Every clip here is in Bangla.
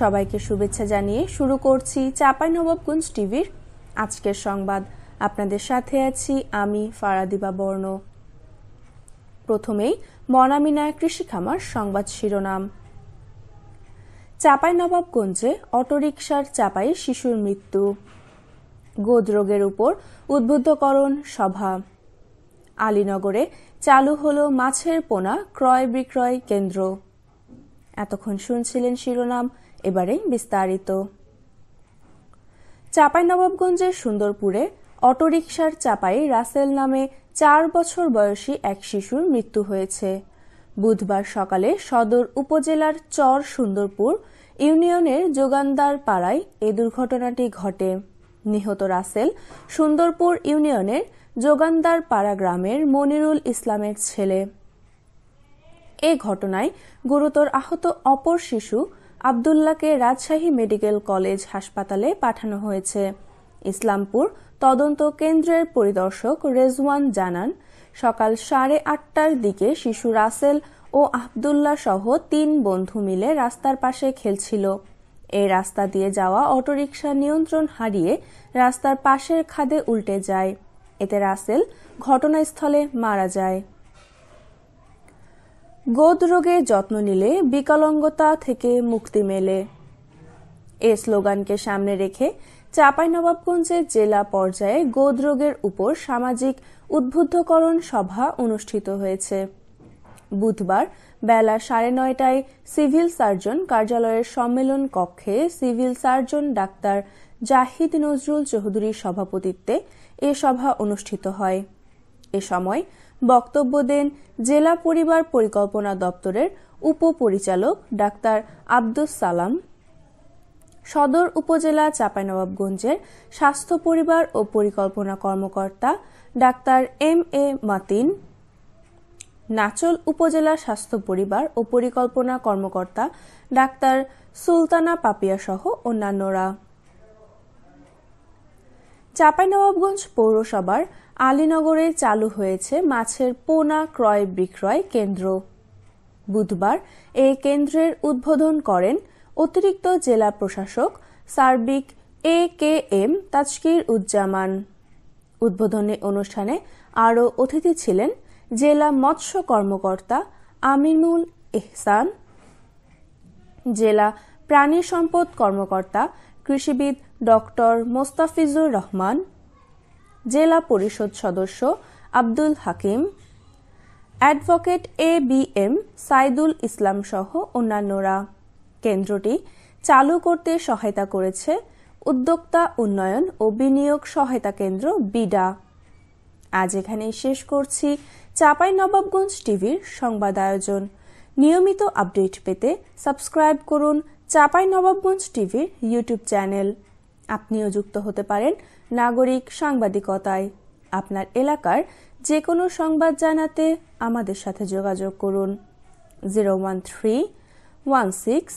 সবাইকে শুভেচ্ছা জানিয়ে শুরু করছি নবাবগঞ্জ টিভির আজকের সংবাদ আপনাদের সাথে আছি আমি ফারাদিবা বর্ণ প্রথমেই মনামিনা কৃষি খামার সংবাদ শিরোনাম নবাবগঞ্জে অটোরিকশার চাপাই শিশুর মৃত্যু গোদরোগের উপর উদ্বুদ্ধকরণ সভা আলীনগরে চালু হলো মাছের পোনা ক্রয় বিক্রয় কেন্দ্র এতক্ষণ শুনছিলেন শিরোনাম এবারে বিস্তারিত চাঁপাইনবাবগঞ্জের সুন্দরপুরে অটোরিকশার চাপাই রাসেল নামে চার বছর বয়সী এক শিশুর মৃত্যু হয়েছে বুধবার সকালে সদর উপজেলার চর সুন্দরপুর ইউনিয়নের যোগানদার পাড়ায় এ দুর্ঘটনাটি ঘটে নিহত রাসেল সুন্দরপুর ইউনিয়নের যোগানদার পাড়া গ্রামের মনিরুল ইসলামের ছেলে এ ঘটনায় গুরুতর আহত অপর শিশু আবদুল্লাহকে রাজশাহী মেডিকেল কলেজ হাসপাতালে পাঠানো হয়েছে ইসলামপুর তদন্ত কেন্দ্রের পরিদর্শক রেজওয়ান জানান সকাল সাড়ে আটটার দিকে শিশু রাসেল ও আবদুল্লাহ সহ তিন বন্ধু মিলে রাস্তার পাশে খেলছিল এই রাস্তা দিয়ে যাওয়া অটোরিকশা নিয়ন্ত্রণ হারিয়ে রাস্তার পাশের খাদে উল্টে যায় এতে রাসেল ঘটনাস্থলে মারা যায় গোদ রোগে যত্ন নিলে বিকলাঙ্গতা থেকে মুক্তি মেলে এ স্লোগানকে সামনে রেখে চাঁপাইনবাবগঞ্জে জেলা পর্যায়ে গোদ রোগের উপর সামাজিক উদ্বুদ্ধকরণ সভা অনুষ্ঠিত হয়েছে বুধবার বেলা সাড়ে নয়টায় সিভিল সার্জন কার্যালয়ের সম্মেলন কক্ষে civil surgeon doctor Zahid Nazrul চৌধুরীর সভাপতিত্বে এ সভা অনুষ্ঠিত হয় এ সময় বক্তব্য দেন জেলা পরিবার পরিকল্পনা দপ্তরের উপপরিচালক ডাক্তার আব্দুস সালাম সদর উপজেলা চাঁপাইনবাবগঞ্জের স্বাস্থ্য পরিবার ও পরিকল্পনা কর্মকর্তা ডাক্তার এম এ মাতিন নাচল উপজেলা স্বাস্থ্য পরিবার ও পরিকল্পনা কর্মকর্তা ডাক্তার সুলতানা পাপিয়া সহ অন্যান্যরা চাঁপাইনবাবগঞ্জ পৌরসভার আলীনগরে চালু হয়েছে মাছের পোনা ক্রয় বিক্রয় কেন্দ্র বুধবার এই কেন্দ্রের উদ্বোধন করেন অতিরিক্ত জেলা প্রশাসক সার্বিক এ কে এম তাজকির উজ্জামান উদ্বোধনী অনুষ্ঠানে আরও অতিথি ছিলেন জেলা মৎস্য কর্মকর্তা আমিনুল এহসান জেলা প্রাণী সম্পদ কর্মকর্তা কৃষিবিদ ডক্টর মোস্তাফিজুর রহমান জেলা পরিষদ সদস্য Abdul Hakim advocate A B M Saidul Islam সহ অন্যান্যরা কেন্দ্রটি চালু করতে সহায়তা করেছে উদ্যোক্তা উন্নয়ন ও বিনিয়োগ সহায়তা কেন্দ্র বিডা আজ এখানেই শেষ করছি চাপাই নবাবগঞ্জ টিভির সংবাদ আয়োজন নিয়মিত আপডেট পেতে সাবস্ক্রাইব করুন চাপাই নবাবগঞ্জ টিভির ইউটিউব চ্যানেল আপনিও যুক্ত হতে পারেন নাগরিক সাংবাদিকতায় আপনার এলাকার যে কোনো সংবাদ জানাতে আমাদের সাথে যোগাযোগ করুন zero one three one six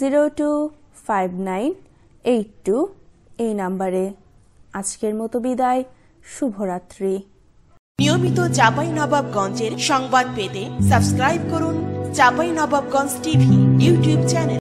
zero two five nine eight two এই নাম্বারে আজকের মতো বিদায় শুভরাত্রি নিয়মিত চাপাই নবাবগঞ্জের সংবাদ পেতে সাবস্ক্রাইব করুন Chapai Nawabganj TV YouTube channel